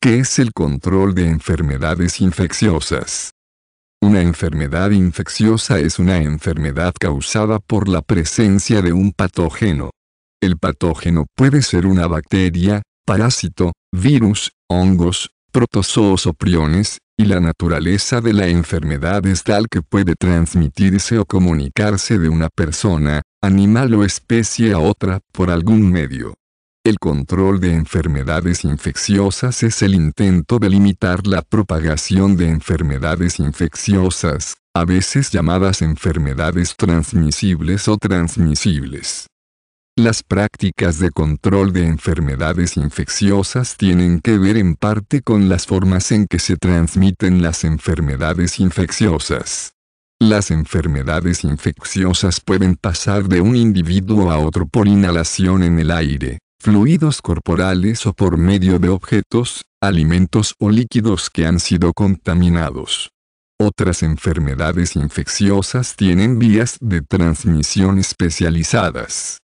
¿Qué es el control de enfermedades infecciosas. Una enfermedad infecciosa es una enfermedad causada por la presencia de un patógeno. El patógeno puede ser una bacteria, parásito, virus, hongos, protozoos o priones, y la naturaleza de la enfermedad es tal que puede transmitirse o comunicarse de una persona, animal o especie a otra por algún medio. El control de enfermedades infecciosas es el intento de limitar la propagación de enfermedades infecciosas, a veces llamadas enfermedades transmisibles o transmisibles. Las prácticas de control de enfermedades infecciosas tienen que ver en parte con las formas en que se transmiten las enfermedades infecciosas. Las enfermedades infecciosas pueden pasar de un individuo a otro por inhalación en el aire, fluidos corporales o por medio de objetos, alimentos o líquidos que han sido contaminados. Otras enfermedades infecciosas tienen vías de transmisión especializadas.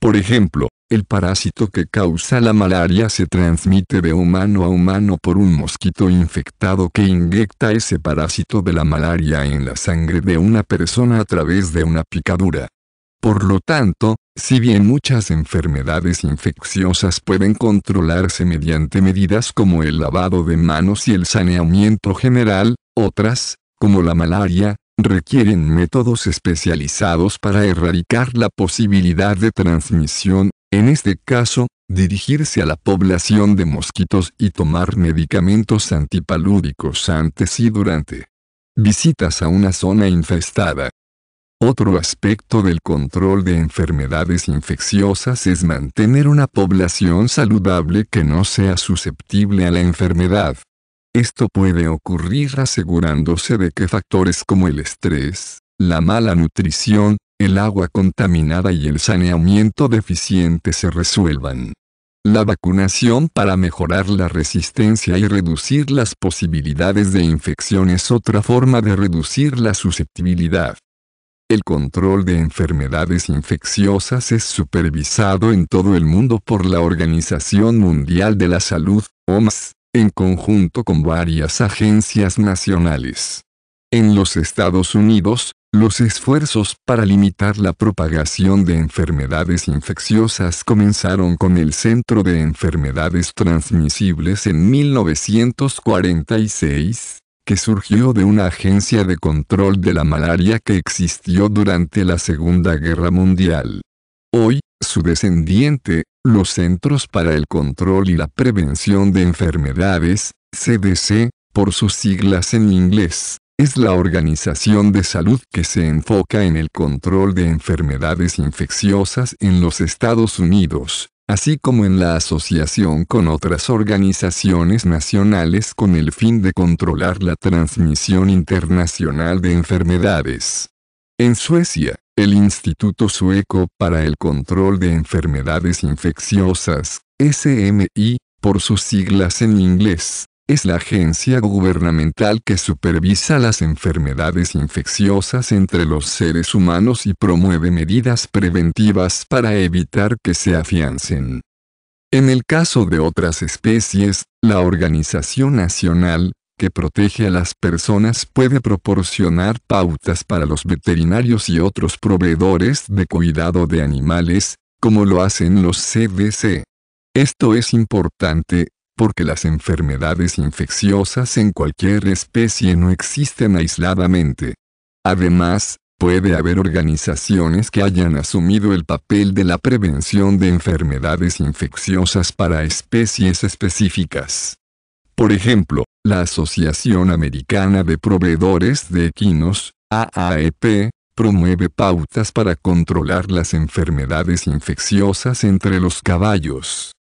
Por ejemplo, el parásito que causa la malaria se transmite de humano a humano por un mosquito infectado que inyecta ese parásito de la malaria en la sangre de una persona a través de una picadura. Por lo tanto, si bien muchas enfermedades infecciosas pueden controlarse mediante medidas como el lavado de manos y el saneamiento general, otras, como la malaria, requieren métodos especializados para erradicar la posibilidad de transmisión, en este caso, dirigirse a la población de mosquitos y tomar medicamentos antipalúdicos antes y durante visitas a una zona infestada, otro aspecto del control de enfermedades infecciosas es mantener una población saludable que no sea susceptible a la enfermedad. Esto puede ocurrir asegurándose de que factores como el estrés, la mala nutrición, el agua contaminada y el saneamiento deficiente se resuelvan. La vacunación para mejorar la resistencia y reducir las posibilidades de infección es otra forma de reducir la susceptibilidad. El control de enfermedades infecciosas es supervisado en todo el mundo por la Organización Mundial de la Salud, OMS, en conjunto con varias agencias nacionales. En los Estados Unidos, los esfuerzos para limitar la propagación de enfermedades infecciosas comenzaron con el Centro de Enfermedades Transmisibles en 1946, que surgió de una agencia de control de la malaria que existió durante la Segunda Guerra Mundial. Hoy, su descendiente, los Centros para el Control y la Prevención de Enfermedades, CDC, por sus siglas en inglés, es la organización de salud que se enfoca en el control de enfermedades infecciosas en los Estados Unidos, así como en la asociación con otras organizaciones nacionales con el fin de controlar la transmisión internacional de enfermedades. En Suecia, el Instituto Sueco para el Control de Enfermedades Infecciosas, SMI, por sus siglas en inglés, es la agencia gubernamental que supervisa las enfermedades infecciosas entre los seres humanos y promueve medidas preventivas para evitar que se afiancen. En el caso de otras especies, la Organización Nacional, que protege a las personas puede proporcionar pautas para los veterinarios y otros proveedores de cuidado de animales, como lo hacen los CDC. Esto es importante, porque las enfermedades infecciosas en cualquier especie no existen aisladamente. Además, puede haber organizaciones que hayan asumido el papel de la prevención de enfermedades infecciosas para especies específicas. Por ejemplo, la Asociación Americana de Proveedores de Equinos, AAEP, promueve pautas para controlar las enfermedades infecciosas entre los caballos.